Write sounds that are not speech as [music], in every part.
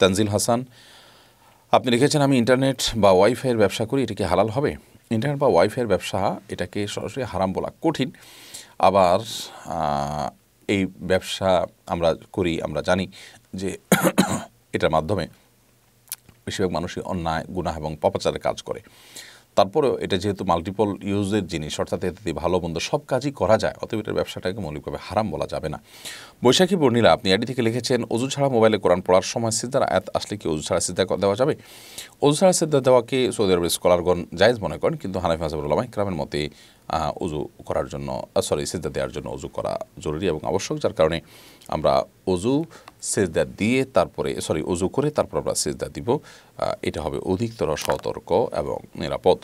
তানজিল হাসান আপনি লিখেছেন আমি ইন্টারনেট বা ওয়াইফাইয়ের ব্যবসা করি এটাকে হালাল হবে ইন্টারনেট বা ওয়াইফাইয়ের ব্যবসা এটাকে সরাসরি হারাম বলা কঠিন আবার এই ব্যবসা আমরা করি আমরা জানি যে [coughs] এটার মাধ্যমে বেশিরভাগ মানুষই অন্যায় গুণা এবং পপাচারের কাজ করে তারপরেও এটা যেহেতু মাল্টিপল ইউজের জিনিস অর্থাৎ এতে ভালো মন্দ সব কাজই করা যায় অতএব এটার ব্যবসাটাকে মৌলিকভাবে হারাম বলা যাবে না বৈশাখী বর্ণিলা আপনি আইডি থেকে লিখেছেন অজু ছাড়া মোবাইলে কোরআন পড়ার সময় সিদ্ধার আয়াত আসলে কি অজু ছাড়া সিদ্ধা দেওয়া যাবে অজু ছাড়া সিদ্ধা দেওয়াকে সৌদি আরবের স্কলারগণ জায়জ মনে করেন কিন্তু হানিফ মাসাবুল্লাহ ইকরামের মতে উজু করার জন্য সরি সেজদা দেওয়ার জন্য উজু করা জরুরি এবং আবশ্যক যার কারণে আমরা উজু সেজদা দিয়ে তারপরে সরি উজু করে তারপর আমরা সেজদা দিব এটা হবে অধিকতর সতর্ক এবং নিরাপদ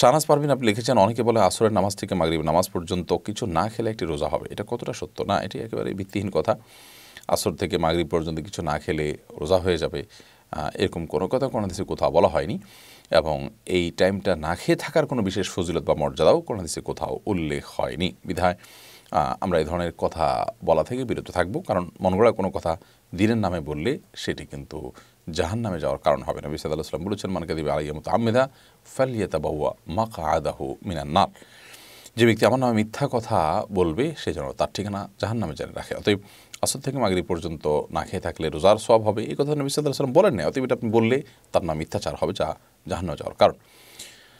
শাহনাজ পারভিন আপনি লিখেছেন অনেকে বলে আসরের নামাজ থেকে মাগরিব নামাজ পর্যন্ত কিছু না খেলে একটি রোজা হবে এটা কতটা সত্য না এটি একেবারে ভিত্তিহীন কথা আসর থেকে মাগরিব পর্যন্ত কিছু না খেলে রোজা হয়ে যাবে এরকম কোনো কথা কোনো দেশে কোথাও বলা হয়নি এবং এই টাইমটা না খেয়ে থাকার কোনো বিশেষ ফজিলত বা মর্যাদাও কোনো দেশে কোথাও উল্লেখ হয়নি বিধায় আমরা এই ধরনের কথা বলা থেকে বিরত থাকব কারণ মনগড়া কোনো কথা দিনের নামে বললে সেটি কিন্তু জাহান নামে যাওয়ার কারণ হবে না বিসাদ আল্লাহ সাল্লাম বলেছেন মানকে দিবে আলাইয়া আহমেদা ফালিয়া তাবাহুয়া মাকা আদাহু মিনান্নার যে ব্যক্তি আমার নামে মিথ্যা কথা বলবে সে যেন তার ঠিকানা জাহান নামে জানি রাখে অতএব আসর থেকে মাগরি পর্যন্ত না খেয়ে থাকলে রোজার সব হবে এই কথা নবী সাল্লাহ সাল্লাম বলেন না অতএব এটা আপনি বললে তার নাম মিথ্যাচার হবে যা জাহান্ন যাওয়ার কারণ